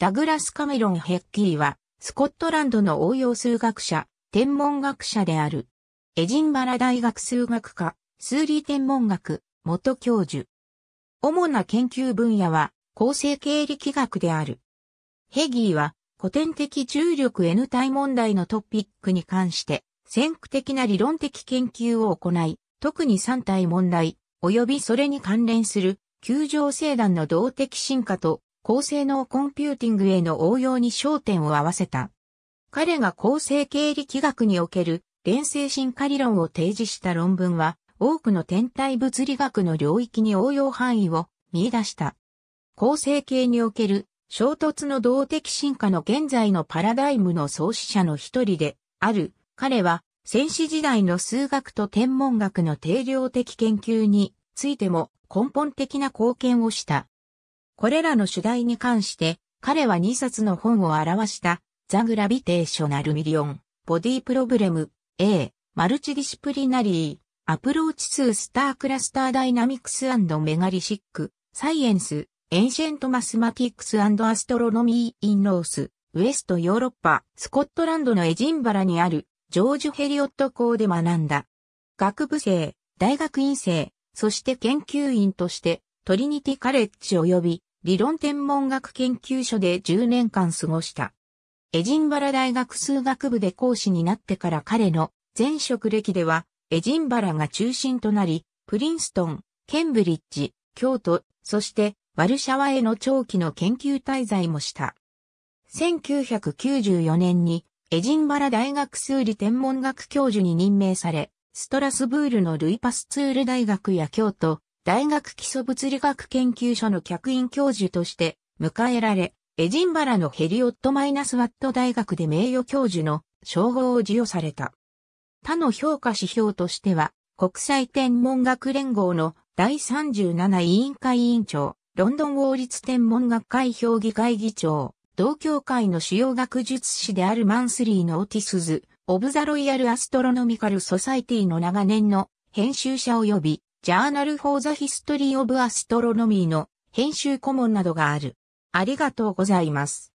ダグラス・カメロン・ヘッキーは、スコットランドの応用数学者、天文学者である。エジンバラ大学数学科、数理天文学、元教授。主な研究分野は、構成経力学である。ヘギーは、古典的重力 N 体問題のトピックに関して、先駆的な理論的研究を行い、特に3体問題、及びそれに関連する、球状星団の動的進化と高性能コンピューティングへの応用に焦点を合わせた。彼が構成経力学における連星進化理論を提示した論文は、多くの天体物理学の領域に応用範囲を見出した。構成系における衝突の動的進化の現在のパラダイムの創始者の一人である彼は先史時代の数学と天文学の定量的研究についても根本的な貢献をした。これらの主題に関して、彼は2冊の本を表した、ザ・グラビテーショナル・ミリオン、ボディ・プロブレム、A、マルチディシプリナリー、アプローチ2スタークラスターダイナミクスメガリシック、サイエンス、エンシェントマスマティックスアストロノミー・イン・ロース、ウエストヨーロッパ、スコットランドのエジンバラにある、ジョージ・ヘリオット校で学んだ。学部生、大学院生、そして研究員として、トリニティ・カレッジ及び、理論天文学研究所で10年間過ごした。エジンバラ大学数学部で講師になってから彼の前職歴では、エジンバラが中心となり、プリンストン、ケンブリッジ、京都、そしてワルシャワへの長期の研究滞在もした。1994年にエジンバラ大学数理天文学教授に任命され、ストラスブールのルイパスツール大学や京都、大学基礎物理学研究所の客員教授として迎えられ、エジンバラのヘリオット・マイナスワット大学で名誉教授の称号を授与された。他の評価指標としては、国際天文学連合の第37委員会委員長、ロンドン王立天文学会評議会議長、同協会の主要学術士であるマンスリーのオティスズ、オブザロイヤルアストロノミカルソサイティの長年の編集者及びジャーナル・フォー・ザ・ヒストリー・オブ・アストロノミーの編集顧問などがある。ありがとうございます。